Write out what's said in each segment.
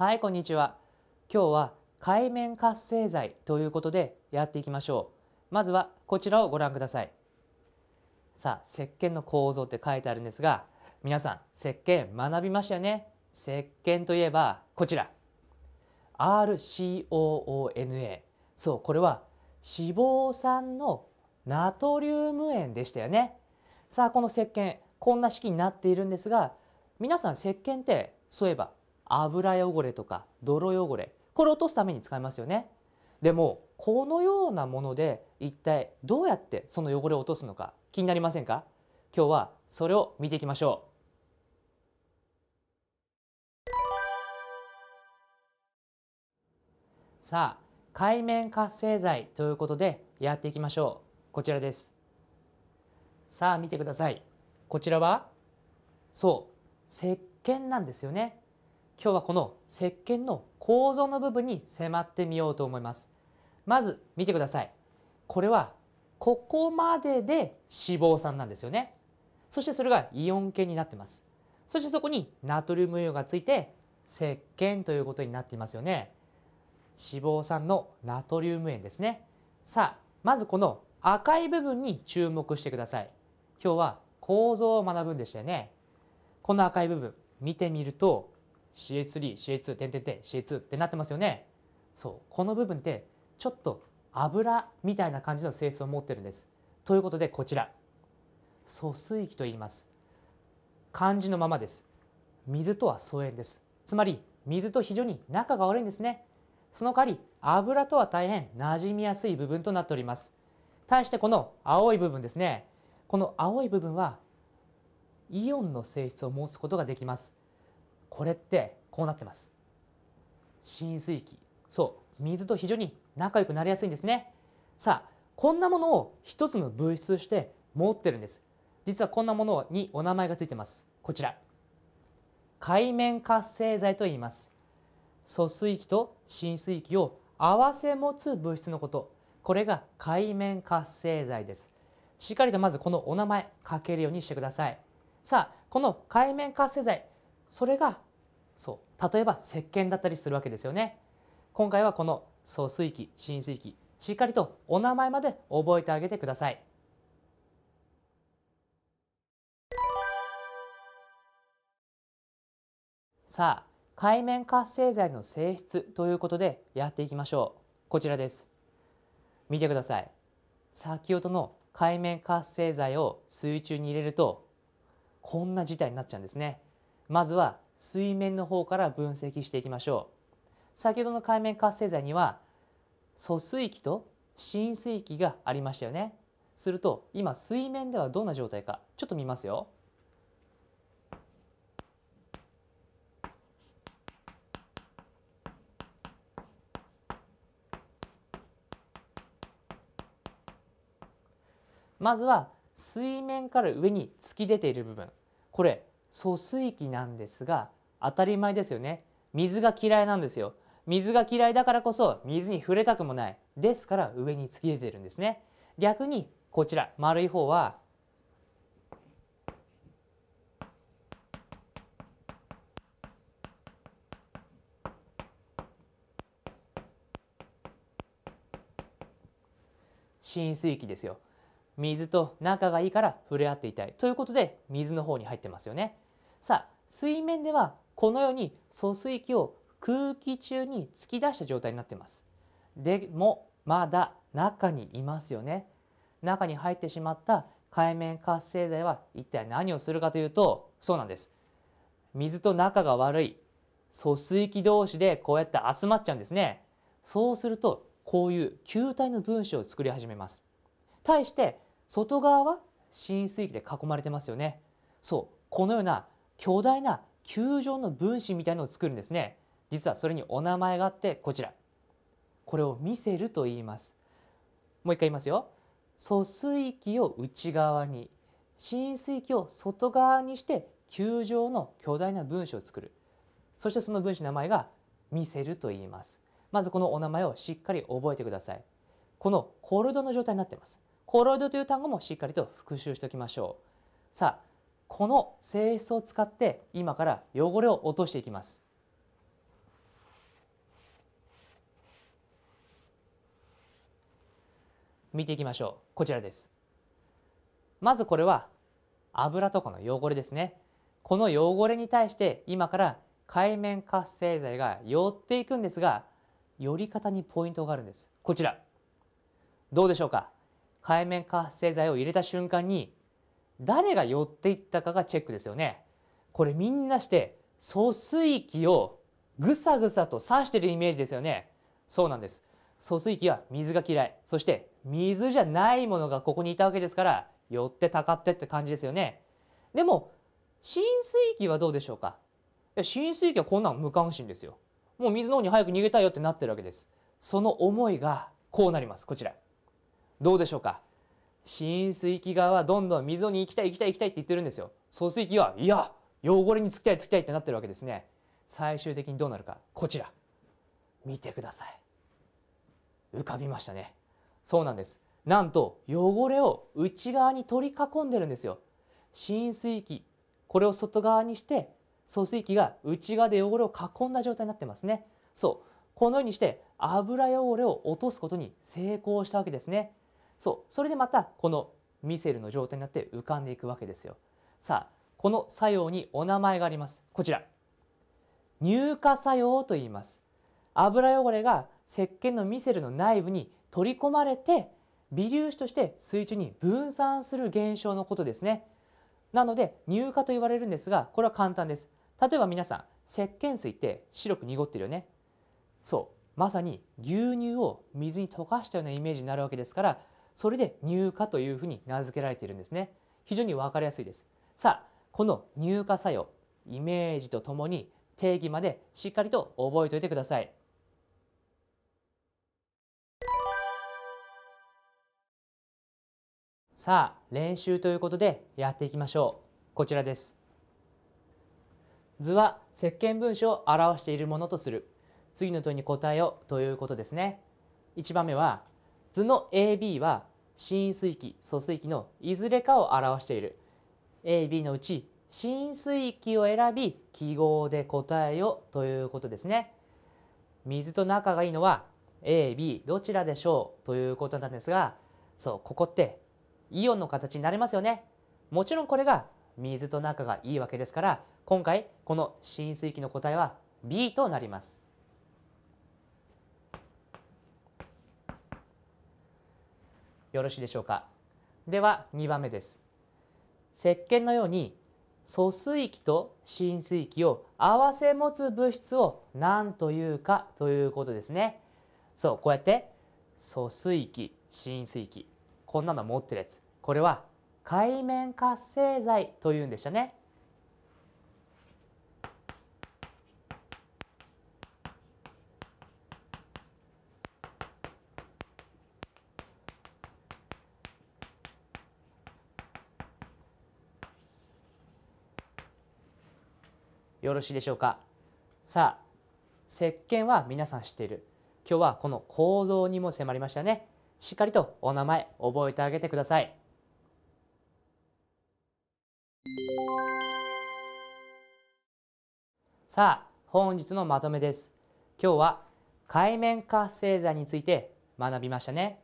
はいこんにちは今日は海面活性剤ということでやっていきましょうまずはこちらをご覧くださいさあ石鹸の構造って書いてあるんですが皆さん石鹸学びましたよね石鹸といえばこちら RCOONA そうこれは脂肪酸のナトリウム塩でしたよねさあこの石鹸こんな式になっているんですが皆さん石鹸ってそういえば油汚れとか泥汚れこれ落とすために使いますよねでもこのようなもので一体どうやってその汚れを落とすのか気になりませんか今日はそれを見ていきましょうさあ界面活性剤ということでやっていきましょうこちらですさあ見てくださいこちらはそう石鹸なんですよね今日はこの石鹸の構造の部分に迫ってみようと思います。まず見てください。これはここまでで脂肪酸なんですよね。そしてそれがイオン系になってます。そしてそこにナトリウムイオンがついて石鹸ということになっていますよね。脂肪酸のナトリウム塩ですね。さあ、まずこの赤い部分に注目してください。今日は構造を学ぶんでしたよね。この赤い部分見てみると CA3、CA2、点点点、CA2 ってなってますよね。そう。この部分ってちょっと油みたいな感じの性質を持ってるんです。ということでこちら。疎水域と言います。漢字のままです。水とは疎遠です。つまり水と非常に仲が悪いんですね。その代わり油とは大変馴染みやすい部分となっております。対してこの青い部分ですね。この青い部分はイオンの性質を持つことができます。これってこうなってます浸水器そう水と非常に仲良くなりやすいんですねさあこんなものを一つの物質として持ってるんです実はこんなものにお名前がついてますこちら海面活性剤と言います疎水器と浸水器を合せ持つ物質のことこれが海面活性剤ですしっかりとまずこのお名前書けるようにしてくださいさあこの海面活性剤それがそう例えば石鹸だったりするわけですよね今回はこの疎水器浸水器しっかりとお名前まで覚えてあげてくださいさあ海面活性剤の性質ということでやっていきましょうこちらです見てください先ほどの海面活性剤を水中に入れるとこんな事態になっちゃうんですねまずは水面の方から分析していきましょう先ほどの海面活性剤には疎水域と浸水域がありましたよねすると今水面ではどんな状態かちょっと見ますよまずは水面から上に突き出ている部分これ疎水器なんですが当たり前ですよね水が嫌いなんですよ水が嫌いだからこそ水に触れたくもないですから上に突き出てるんですね逆にこちら丸い方は浸水器ですよ水と仲がいいから触れ合っていたいということで水の方に入ってますよね。さあ水面ではこのように疎水器を空気中に突き出した状態になってます。でもまだ中にいますよね。中に入ってしまった海面活性剤は一体何をするかというとそうなんです。水と仲が悪い疎水器同士でこうやって集まっちゃうんですね。そうするとこういう球体の分子を作り始めます。対して外側は浸水域で囲まれてますよね。そう、このような巨大な球状の分子みたいのを作るんですね。実はそれにお名前があってこちら。これを見せると言います。もう一回言いますよ。疎水域を内側に、浸水域を外側にして球状の巨大な分子を作る。そしてその分子の名前が見せると言います。まずこのお名前をしっかり覚えてください。このコルドの状態になってます。コロイドという単語もしっかりと復習しておきましょうさあこの性質を使って今から汚れを落としていきます見ていきましょうこちらですまずこれは油とかの汚れですねこの汚れに対して今から界面活性剤が寄っていくんですが寄り方にポイントがあるんですこちらどうでしょうか海面活性剤を入れた瞬間に誰が寄っていったかがチェックですよね。これみんなして疎水器をぐさぐさと刺してるイメージですよね。そうなんです。疎水器は水が嫌い。そして水じゃないものがここにいたわけですから、寄ってたかってって感じですよね。でも、浸水器はどうでしょうかいや浸水器はこんなん無関心ですよ。もう水の方に早く逃げたいよってなってるわけです。その思いがこうなります。こちら。どうでしょうか浸水器側はどんどん溝に行きたい行きたい行きたいって言ってるんですよ疎水器はいや汚れにつきたいつきたいってなってるわけですね最終的にどうなるかこちら見てください浮かびましたねそうなんですなんと汚れを内側に取り囲んでるんですよ浸水器これを外側にして疎水器が内側で汚れを囲んだ状態になってますねそうこのようにして油汚れを落とすことに成功したわけですねそうそれでまたこのミセルの状態になって浮かんでいくわけですよさあこの作用にお名前がありますこちら乳化作用と言います油汚れが石鹸のミセルの内部に取り込まれて微粒子として水中に分散する現象のことですねなので乳化と言われるんですがこれは簡単です例えば皆さん石鹸水って白く濁ってるよねそうまさに牛乳を水に溶かしたようなイメージになるわけですからそれで乳化というふうに名付けられているんですね非常に分かりやすいですさあこの乳化作用イメージとともに定義までしっかりと覚えておいてくださいさあ練習ということでやっていきましょうこちらです図は石鹸分子を表しているものとする次の問いに答えをということですね1番目は図の AB は浸水域疎水域のいずれかを表している AB のうち浸水域を選び記号で答えうということですね水と仲がいいのは AB どちらでしょうということなんですがそうここってイオンの形になりますよねもちろんこれが水と仲がいいわけですから今回この浸水域の答えは B となりますよろしいでしょうかでは2番目です石鹸のように疎水域と浸水域を合わせ持つ物質を何というかということですねそうこうやって疎水域浸水域こんなの持ってるやつこれは海面活性剤というんでしたねよろしいでしょうかさあ石鹸は皆さん知っている今日はこの構造にも迫りましたねしっかりとお名前覚えてあげてくださいさあ本日のまとめです今日は海面活性剤について学びましたね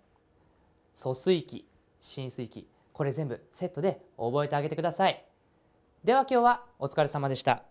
疎水器浸水器これ全部セットで覚えてあげてくださいでは今日はお疲れ様でした